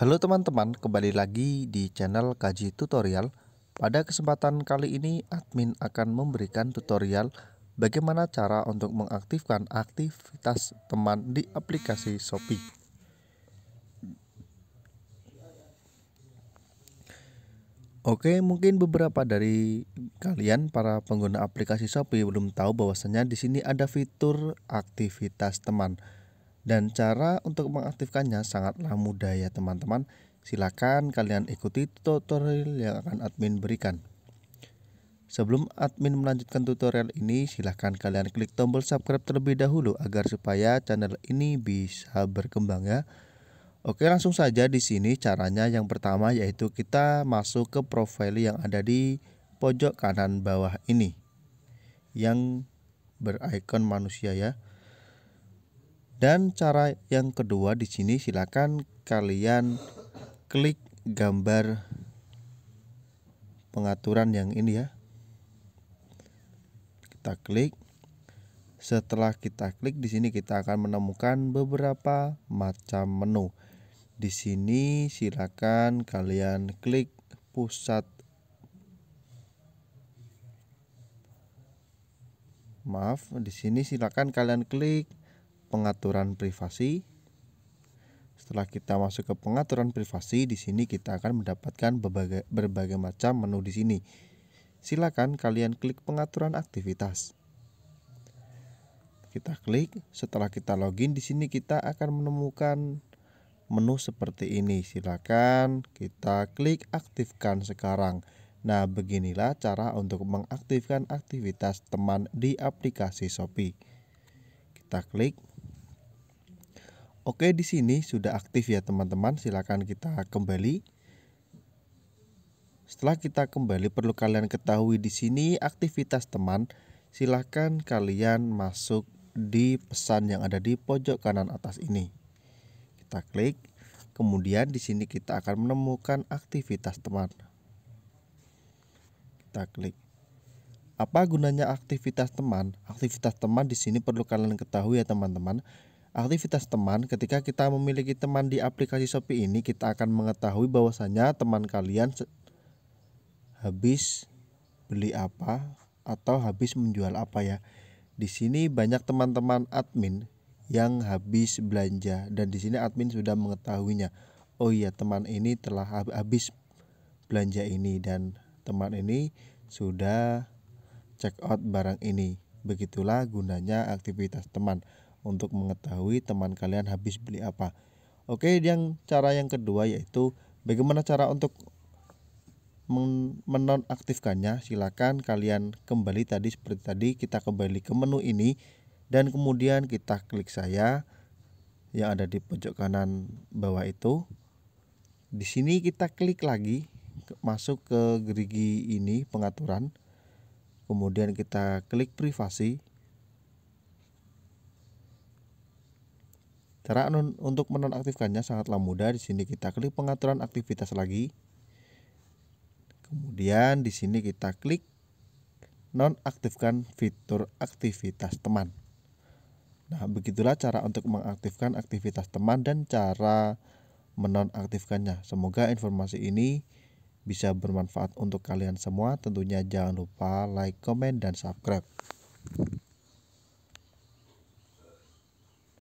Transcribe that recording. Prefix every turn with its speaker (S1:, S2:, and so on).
S1: Halo teman-teman, kembali lagi di channel Kaji Tutorial. Pada kesempatan kali ini, admin akan memberikan tutorial bagaimana cara untuk mengaktifkan aktivitas teman di aplikasi Shopee. Oke, mungkin beberapa dari kalian para pengguna aplikasi Shopee belum tahu bahwasanya di sini ada fitur aktivitas teman. Dan cara untuk mengaktifkannya sangatlah mudah ya teman-teman. Silakan kalian ikuti tutorial yang akan admin berikan. Sebelum admin melanjutkan tutorial ini, silahkan kalian klik tombol subscribe terlebih dahulu agar supaya channel ini bisa berkembang ya. Oke langsung saja di sini caranya yang pertama yaitu kita masuk ke profil yang ada di pojok kanan bawah ini. Yang berikon manusia ya. Dan cara yang kedua di sini silakan kalian klik gambar pengaturan yang ini ya. Kita klik. Setelah kita klik di sini kita akan menemukan beberapa macam menu. Di sini silakan kalian klik pusat Maaf, di sini silakan kalian klik pengaturan privasi. Setelah kita masuk ke pengaturan privasi, di sini kita akan mendapatkan berbagai, berbagai macam menu di sini. Silakan kalian klik pengaturan aktivitas. Kita klik, setelah kita login di sini kita akan menemukan menu seperti ini. Silakan kita klik aktifkan sekarang. Nah, beginilah cara untuk mengaktifkan aktivitas teman di aplikasi Shopee. Kita klik Oke, di sini sudah aktif ya teman-teman. Silakan kita kembali. Setelah kita kembali, perlu kalian ketahui di sini aktivitas teman. Silahkan kalian masuk di pesan yang ada di pojok kanan atas ini. Kita klik. Kemudian di sini kita akan menemukan aktivitas teman. Kita klik. Apa gunanya aktivitas teman? Aktivitas teman di sini perlu kalian ketahui ya teman-teman. Aktivitas teman, ketika kita memiliki teman di aplikasi Shopee ini, kita akan mengetahui bahwasanya teman kalian habis beli apa atau habis menjual apa ya. Di sini banyak teman-teman admin yang habis belanja dan di sini admin sudah mengetahuinya. Oh iya, teman ini telah habis belanja ini dan teman ini sudah check out barang ini. Begitulah gunanya aktivitas teman untuk mengetahui teman kalian habis beli apa. Oke, yang cara yang kedua yaitu bagaimana cara untuk menonaktifkannya. Silakan kalian kembali tadi seperti tadi kita kembali ke menu ini dan kemudian kita klik saya yang ada di pojok kanan bawah itu. Di sini kita klik lagi masuk ke gerigi ini pengaturan. Kemudian kita klik privasi Cara untuk menonaktifkannya sangatlah mudah. Di sini kita klik pengaturan aktivitas lagi. Kemudian di sini kita klik nonaktifkan fitur aktivitas teman. Nah, begitulah cara untuk mengaktifkan aktivitas teman dan cara menonaktifkannya. Semoga informasi ini bisa bermanfaat untuk kalian semua. Tentunya jangan lupa like, komen, dan subscribe.